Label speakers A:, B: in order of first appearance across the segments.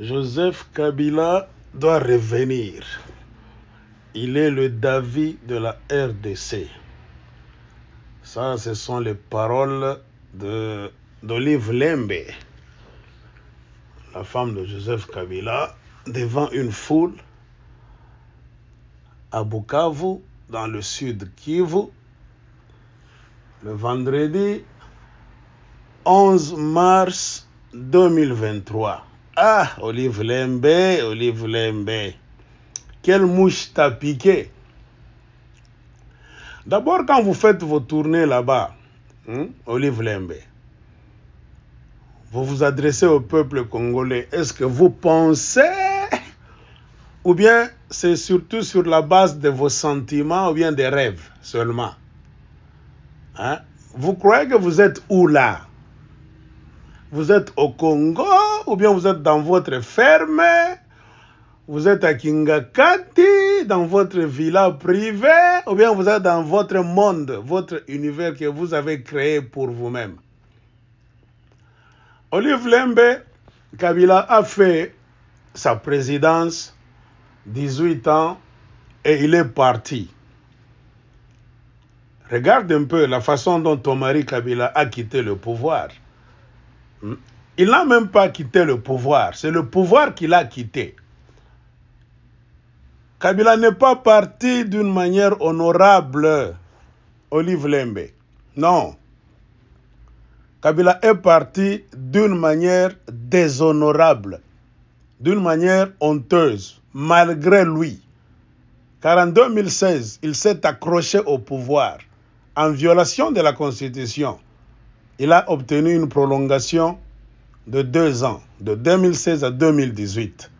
A: Joseph Kabila doit revenir. Il est le David de la RDC. Ça, ce sont les paroles d'Olive Lembe, la femme de Joseph Kabila, devant une foule à Bukavu, dans le sud Kivu, le vendredi 11 mars 2023. Ah, Olive Lembe, Olive Lembe, quelle mouche t'a piqué D'abord, quand vous faites vos tournées là-bas, hein, Olive Lembe, vous vous adressez au peuple congolais. Est-ce que vous pensez ou bien c'est surtout sur la base de vos sentiments ou bien des rêves seulement hein? Vous croyez que vous êtes où là vous êtes au Congo ou bien vous êtes dans votre ferme, vous êtes à Kingakati, dans votre villa privée ou bien vous êtes dans votre monde, votre univers que vous avez créé pour vous-même. Olive Lembe, Kabila a fait sa présidence 18 ans et il est parti. Regarde un peu la façon dont Tomari Kabila a quitté le pouvoir. Mm. Il n'a même pas quitté le pouvoir. C'est le pouvoir qu'il a quitté. Kabila n'est pas parti d'une manière honorable, Olive Lembe. Non. Kabila est parti d'une manière déshonorable, d'une manière honteuse, malgré lui. Car en 2016, il s'est accroché au pouvoir en violation de la Constitution il a obtenu une prolongation de deux ans, de 2016 à 2018.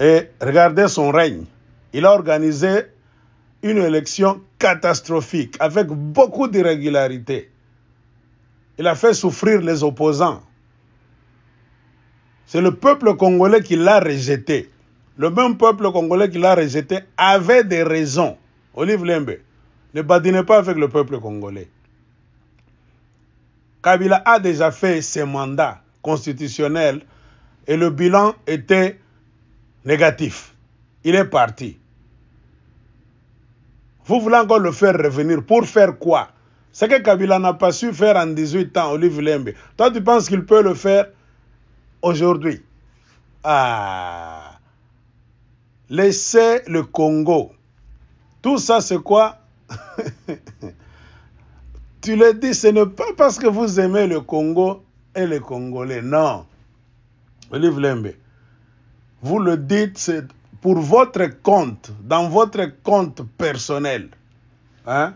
A: Et regardez son règne. Il a organisé une élection catastrophique avec beaucoup d'irrégularités. Il a fait souffrir les opposants. C'est le peuple congolais qui l'a rejeté. Le même peuple congolais qui l'a rejeté avait des raisons. Olive Lembe, ne badinez pas avec le peuple congolais. Kabila a déjà fait ses mandats constitutionnels et le bilan était négatif. Il est parti. Vous voulez encore le faire revenir pour faire quoi Ce que Kabila n'a pas su faire en 18 ans, Olivier Lembe. Toi, tu penses qu'il peut le faire aujourd'hui Ah Laissez le Congo. Tout ça, c'est quoi tu le dis, ce n'est pas parce que vous aimez le Congo et les Congolais. Non. Olive Lembe, vous le dites, c'est pour votre compte, dans votre compte personnel. Hein.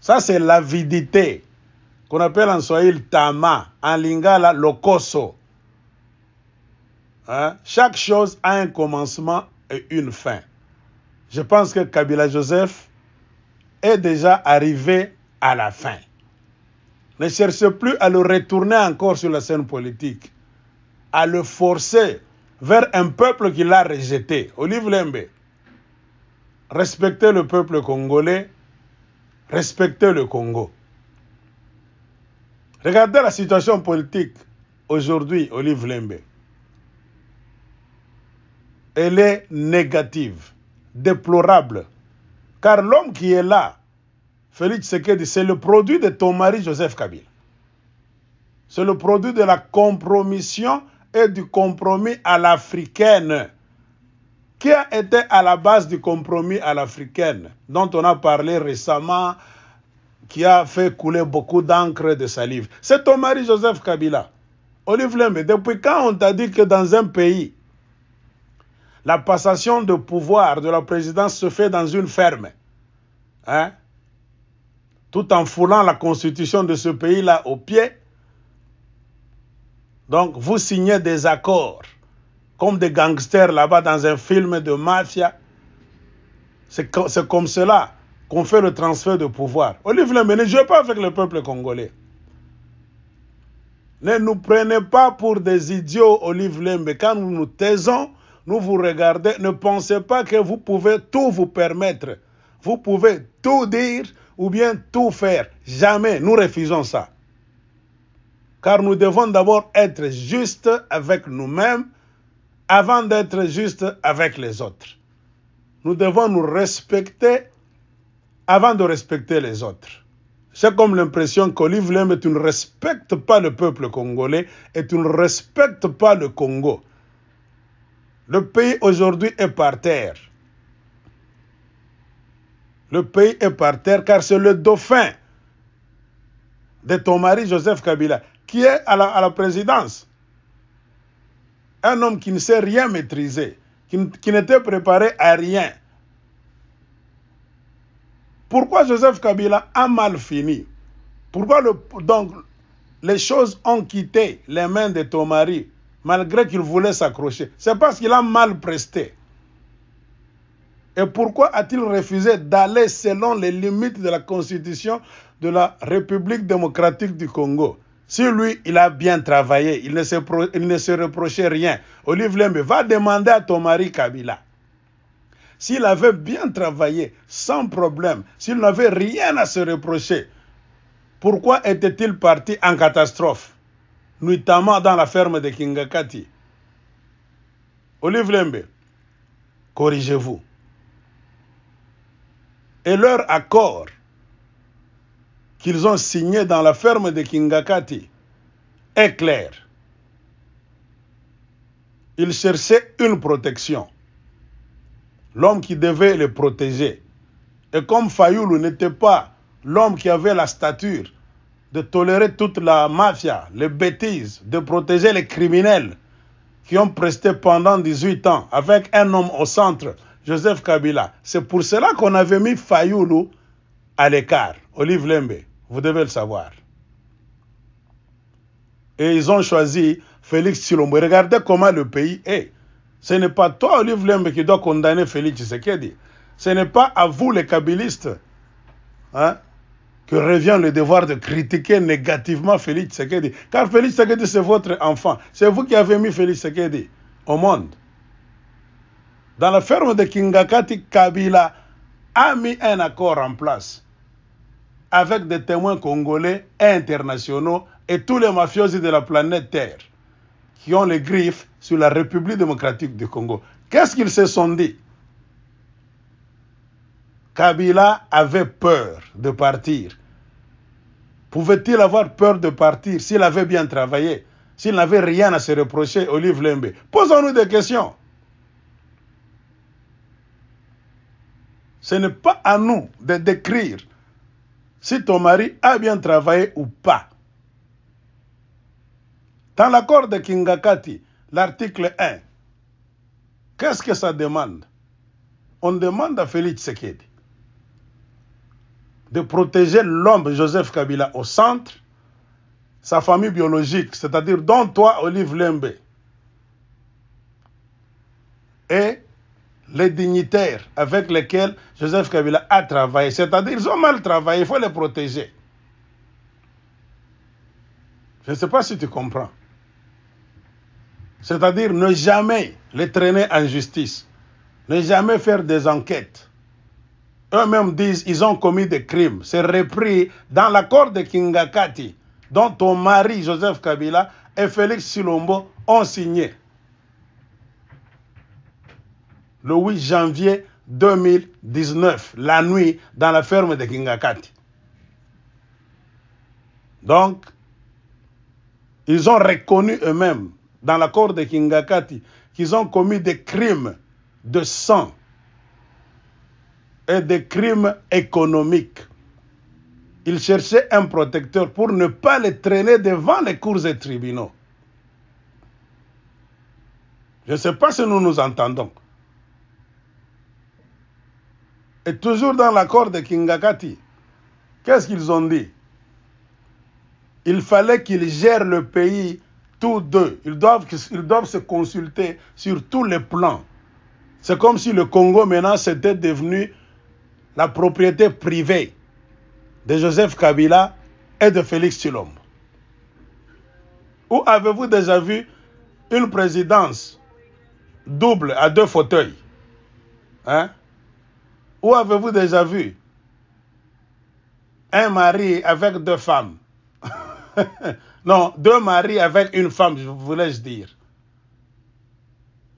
A: Ça, c'est l'avidité, qu'on appelle en swahili tama, en lingala lokoso. Hein? Chaque chose a un commencement et une fin. Je pense que Kabila Joseph est déjà arrivé à la fin. Ne cherchez plus à le retourner encore sur la scène politique, à le forcer vers un peuple qui l'a rejeté. Olive Lembe, respectez le peuple congolais, respectez le Congo. Regardez la situation politique aujourd'hui, Olive Lembe. Elle est négative, déplorable, car l'homme qui est là, Félix dit, c'est le produit de ton mari Joseph Kabila. C'est le produit de la compromission et du compromis à l'africaine. Qui a été à la base du compromis à l'africaine, dont on a parlé récemment, qui a fait couler beaucoup d'encre de salive C'est ton mari Joseph Kabila. Olive Lembe, depuis quand on t'a dit que dans un pays, la passation de pouvoir de la présidence se fait dans une ferme hein? tout en foulant la constitution de ce pays-là au pied. Donc vous signez des accords comme des gangsters là-bas dans un film de mafia. C'est comme cela qu'on fait le transfert de pouvoir. Olive Lembe ne jouez pas avec le peuple congolais. Ne nous prenez pas pour des idiots, Olive Lembe. Quand nous nous taisons, nous vous regardez. Ne pensez pas que vous pouvez tout vous permettre. Vous pouvez tout dire, ou bien tout faire. Jamais nous refusons ça. Car nous devons d'abord être justes avec nous-mêmes avant d'être justes avec les autres. Nous devons nous respecter avant de respecter les autres. C'est comme l'impression qu'Olive l'aime tu ne respectes pas le peuple congolais et tu ne respectes pas le Congo. Le pays aujourd'hui est par terre. Le pays est par terre car c'est le dauphin de ton mari Joseph Kabila qui est à la, présidence. Un homme qui ne sait rien maîtriser, qui, n'était préparé à rien. Pourquoi Joseph Kabila a mal fini Pourquoi donc les choses ont quitté les mains de ton mari malgré qu'il voulait s'accrocher C'est parce qu'il a mal presté. Et pourquoi a-t-il refusé d'aller selon les limites de la constitution de la République démocratique du Congo Si lui, il a bien travaillé, il ne se, reprochait rien. Olive Lembe, va demander à ton mari Kabila. S'il avait bien travaillé, sans problème, s'il n'avait rien à se reprocher, pourquoi était-il parti en catastrophe, notamment dans la ferme de Kingakati Olive Lembe, corrigez-vous et leur accord qu'ils ont signé dans la ferme de Kingakati est clair. Ils cherchaient une protection, l'homme qui devait les protéger. Et comme Fayoulou n'était pas l'homme qui avait la stature de tolérer toute la mafia, les bêtises, de protéger les criminels qui ont presté pendant 18 ans avec un homme au centre, Joseph Kabila. C'est pour cela qu'on avait mis Fayoulou à l'écart, Olive Lembe. Vous devez le savoir. Et ils ont choisi Félix Tshilombo. Regardez comment le pays est. Ce n'est pas toi, Olive Lembe, qui dois condamner Félix Tshisekedi. Ce n'est pas à vous, les kabilistes, hein, que revient le devoir de critiquer négativement Félix Tshisekedi. Car Félix Tshisekedi, c'est votre enfant. C'est vous qui avez mis Félix Tshisekedi au monde dans la ferme de Kingakati, Kabila a mis un accord en place avec des témoins congolais internationaux et tous les mafiosi de la planète Terre qui ont les griffes sur la République démocratique du Congo. Qu'est-ce qu'ils se sont dit Kabila avait peur de partir. Pouvait-il avoir peur de partir s'il avait bien travaillé, s'il n'avait rien à se reprocher, Olive Lembe Posons-nous des questions. Ce n'est pas à nous de décrire si ton mari a bien travaillé ou pas. Dans l'accord de Kingakati, l'article 1, qu'est-ce que ça demande On demande à Félix Sekedi de protéger l'homme Joseph Kabila au centre, sa famille biologique, c'est-à-dire dont toi, Olive Lembe, et les dignitaires avec lesquels Joseph Kabila a travaillé. C'est-à-dire, ils ont mal travaillé, il faut les protéger. Je ne sais pas si tu comprends. C'est-à-dire ne jamais les traîner en justice, ne jamais faire des enquêtes. Eux-mêmes disent ils ont commis des crimes. C'est repris dans l'accord de Kingakati, dont ton mari Joseph Kabila et Félix Silombo ont signé le 8 janvier 2019, la nuit, dans la ferme de Kingakati. Donc, ils ont reconnu eux-mêmes, dans l'accord de Kingakati, qu'ils ont commis des crimes de sang et des crimes économiques. Ils cherchaient un protecteur pour ne pas les traîner devant les cours et tribunaux. Je ne sais pas si nous nous entendons. Et toujours dans l'accord de Kingakati, qu'est-ce qu'ils ont dit Il fallait qu'ils gèrent le pays tous deux. Ils doivent, doivent se consulter sur tous les plans. C'est comme si le Congo maintenant c'était devenu la propriété privée de Joseph Kabila et de Félix Tshilombo. Où avez-vous déjà vu une présidence double à deux fauteuils hein? Où avez-vous déjà vu un mari avec deux femmes Non, deux maris avec une femme, je voulais dire.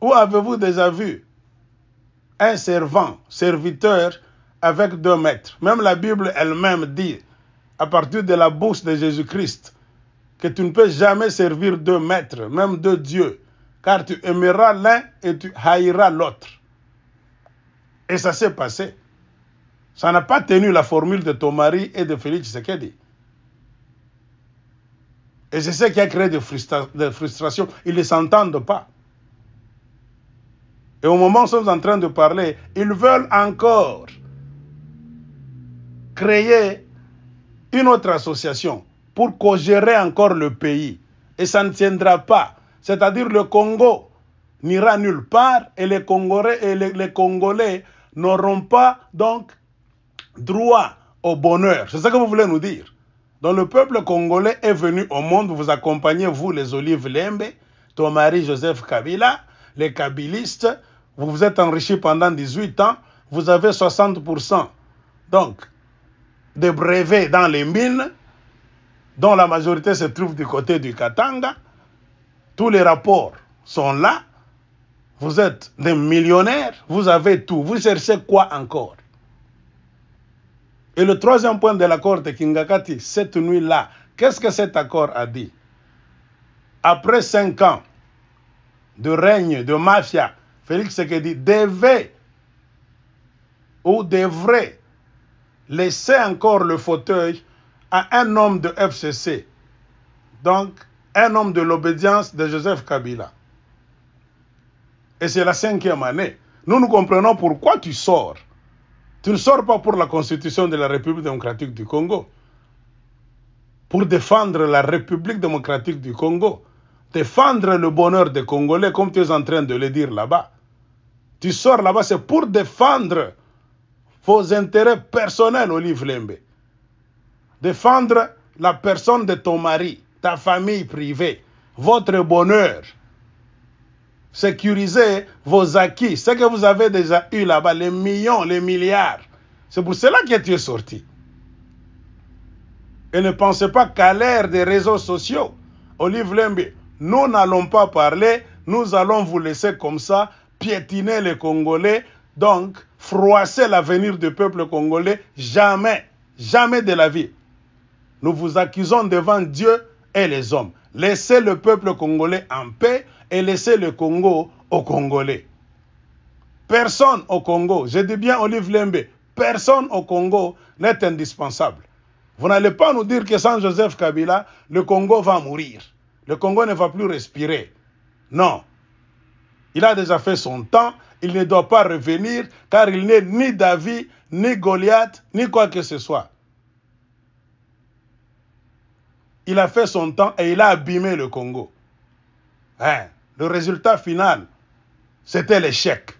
A: Où avez-vous déjà vu un servant, serviteur avec deux maîtres Même la Bible elle-même dit, à partir de la bouche de Jésus-Christ, que tu ne peux jamais servir deux maîtres, même deux dieux, car tu aimeras l'un et tu haïras l'autre. Et ça s'est passé. Ça n'a pas tenu la formule de ton et de Félix Tshisekedi. Et c'est ce qui a créé des, frustrations. Ils ne s'entendent pas. Et au moment où nous sommes en train de parler, ils veulent encore créer une autre association pour co-gérer encore le pays. Et ça ne tiendra pas. C'est-à-dire le Congo n'ira nulle part et les Congolais, et les Congolais n'auront pas donc droit au bonheur. C'est ça que vous voulez nous dire. Donc le peuple congolais est venu au monde, vous accompagnez, vous les Olives Lembe, ton mari Joseph Kabila, les Kabilistes, vous vous êtes enrichi pendant 18 ans, vous avez 60% donc de brevets dans les mines, dont la majorité se trouve du côté du Katanga. Tous les rapports sont là. Vous êtes des millionnaires, vous avez tout, vous cherchez quoi encore Et le troisième point de l'accord de Kingakati, cette nuit-là, qu'est-ce que cet accord a dit Après cinq ans de règne, de mafia, Félix Sekedi devait ou devrait laisser encore le fauteuil à un homme de FCC, donc un homme de l'obédience de Joseph Kabila. Et c'est la cinquième année. Nous, nous comprenons pourquoi tu sors. Tu ne sors pas pour la constitution de la République démocratique du Congo. Pour défendre la République démocratique du Congo. Défendre le bonheur des Congolais, comme tu es en train de le dire là-bas. Tu sors là-bas, c'est pour défendre vos intérêts personnels, Olivier Lembe. Défendre la personne de ton mari, ta famille privée, votre bonheur sécuriser vos acquis, ce que vous avez déjà eu là-bas, les millions, les milliards. C'est pour cela que tu es sorti. Et ne pensez pas qu'à l'ère des réseaux sociaux, Olive Lembe, nous n'allons pas parler, nous allons vous laisser comme ça piétiner les Congolais, donc froisser l'avenir du peuple congolais. Jamais, jamais de la vie. Nous vous accusons devant Dieu et les hommes. Laissez le peuple congolais en paix et laisser le Congo aux Congolais. Personne au Congo, je dis bien Olive Lembe, personne au Congo n'est indispensable. Vous n'allez pas nous dire que sans Joseph Kabila, le Congo va mourir. Le Congo ne va plus respirer. Non. Il a déjà fait son temps, il ne doit pas revenir car il n'est ni David, ni Goliath, ni quoi que ce soit. Il a fait son temps et il a abîmé le Congo. Hein? le résultat final, c'était l'échec.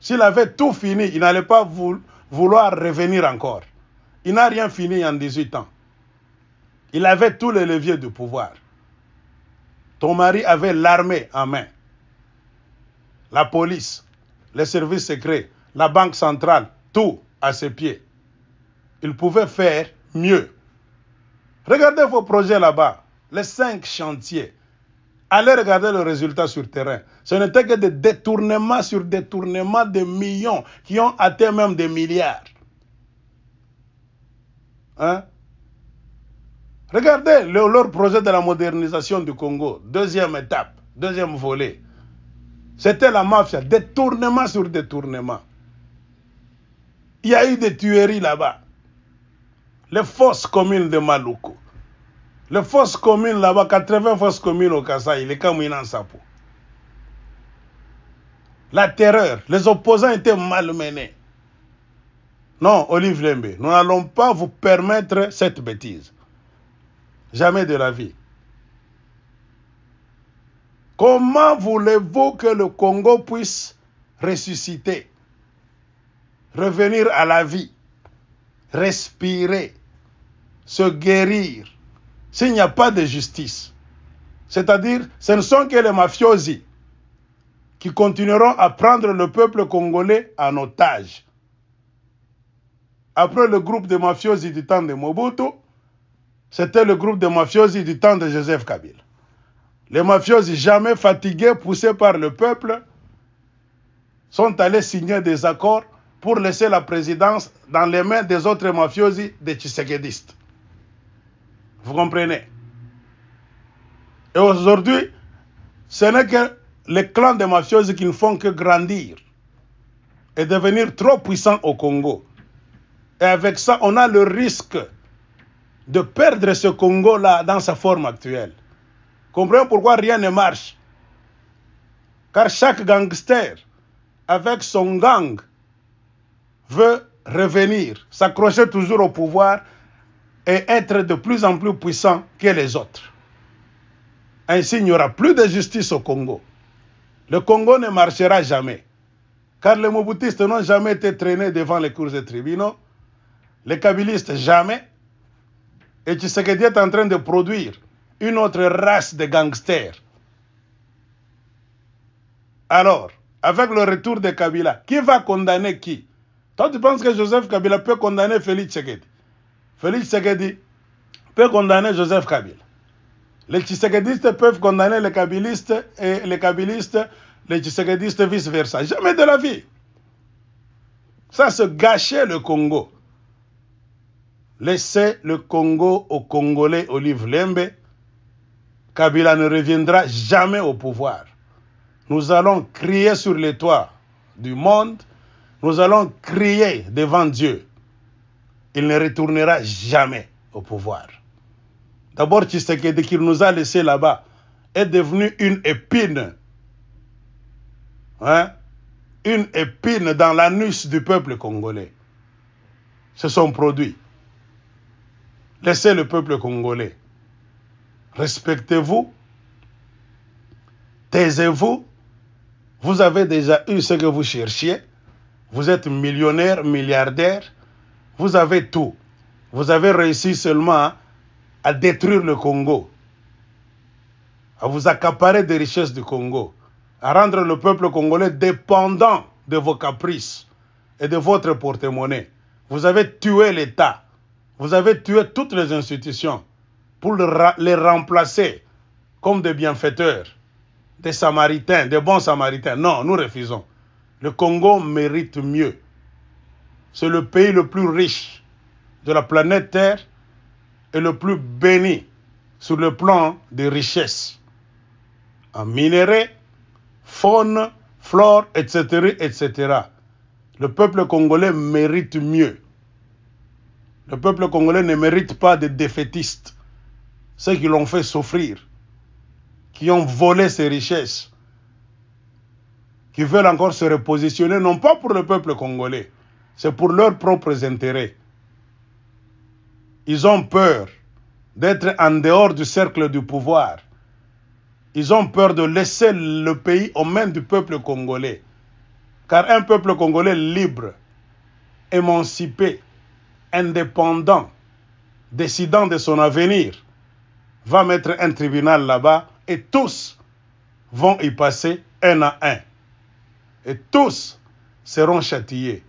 A: S'il avait tout fini, il n'allait pas vouloir revenir encore. Il n'a rien fini en 18 ans. Il avait tous les leviers du pouvoir. Ton mari avait l'armée en main, la police, les services secrets, la banque centrale, tout à ses pieds. Il pouvait faire mieux. Regardez vos projets là-bas, les cinq chantiers Allez regarder le résultat sur terrain. Ce n'était que des détournements sur détournements de millions qui ont atteint même des milliards. Hein? Regardez leur projet de la modernisation du Congo, deuxième étape, deuxième volet. C'était la mafia, détournement sur détournement. Il y a eu des tueries là-bas. Les forces communes de Maluku. Les forces communes là-bas, 80 forces communes au Kassai, les Kamouina en sa La terreur, les opposants étaient malmenés. Non, Olive Lembe, nous n'allons pas vous permettre cette bêtise. Jamais de la vie. Comment voulez-vous que le Congo puisse ressusciter, revenir à la vie, respirer, se guérir s'il n'y a pas de justice. C'est-à-dire, ce ne sont que les mafiosi qui continueront à prendre le peuple congolais en otage. Après le groupe de mafiosi du temps de Mobutu, c'était le groupe de mafiosi du temps de Joseph Kabila. Les mafiosi jamais fatigués, poussés par le peuple, sont allés signer des accords pour laisser la présidence dans les mains des autres mafiosi des Tshisekédistes. Vous comprenez Et aujourd'hui, ce n'est que les clans de mafieuses qui ne font que grandir et devenir trop puissants au Congo. Et avec ça, on a le risque de perdre ce Congo-là dans sa forme actuelle. Comprenez pourquoi rien ne marche. Car chaque gangster, avec son gang, veut revenir, s'accrocher toujours au pouvoir et être de plus en plus puissant que les autres. Ainsi, il n'y aura plus de justice au Congo. Le Congo ne marchera jamais, car les Mobutistes n'ont jamais été traînés devant les cours de tribunaux, les Kabylistes jamais, et Tshisekedi est en train de produire une autre race de gangsters. Alors, avec le retour de Kabila, qui va condamner qui Toi, tu penses que Joseph Kabila peut condamner Félix Tshisekedi Félix Tshisekedi peut condamner Joseph Kabila. Les tshisekedistes peuvent condamner les kabilistes et les kabilistes, les tshisekidistes vice-versa. Jamais de la vie. Ça, se gâcher le Congo. Laissez le Congo aux Congolais Olive Lembe. Kabila ne reviendra jamais au pouvoir. Nous allons crier sur les toits du monde. Nous allons crier devant Dieu il ne retournera jamais au pouvoir. D'abord, Tshisekedi qu'il nous a laissé là-bas est devenu une épine. Hein, une épine dans l'anus du peuple congolais. Ce sont produits. Laissez le peuple congolais. Respectez-vous. Taisez-vous. Vous avez déjà eu ce que vous cherchiez. Vous êtes millionnaire, milliardaire vous avez tout. Vous avez réussi seulement à détruire le Congo, à vous accaparer des richesses du Congo, à rendre le peuple congolais dépendant de vos caprices et de votre porte-monnaie. Vous avez tué l'État. Vous avez tué toutes les institutions pour les remplacer comme des bienfaiteurs, des samaritains, des bons samaritains. Non, nous refusons. Le Congo mérite mieux. C'est le pays le plus riche de la planète Terre et le plus béni sur le plan des richesses en minéraux, faune, flore, etc., etc. Le peuple congolais mérite mieux. Le peuple congolais ne mérite pas des défaitistes, ceux qui l'ont fait souffrir, qui ont volé ses richesses, qui veulent encore se repositionner, non pas pour le peuple congolais, c'est pour leurs propres intérêts. Ils ont peur d'être en dehors du cercle du pouvoir. Ils ont peur de laisser le pays aux mains du peuple congolais. Car un peuple congolais libre, émancipé, indépendant, décidant de son avenir, va mettre un tribunal là-bas et tous vont y passer un à un. Et tous seront châtillés.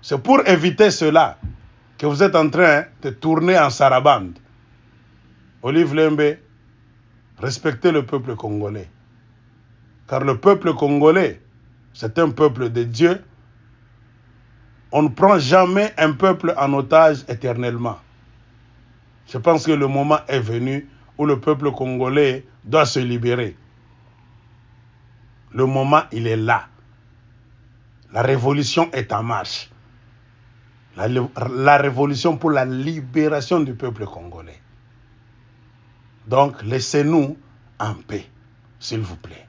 A: C'est pour éviter cela que vous êtes en train de tourner en sarabande. Olive Lembe, respectez le peuple congolais. Car le peuple congolais, c'est un peuple de Dieu. On ne prend jamais un peuple en otage éternellement. Je pense que le moment est venu où le peuple congolais doit se libérer. Le moment, il est là. La révolution est en marche la, révolution pour la libération du peuple congolais. Donc, laissez-nous en paix, s'il vous plaît.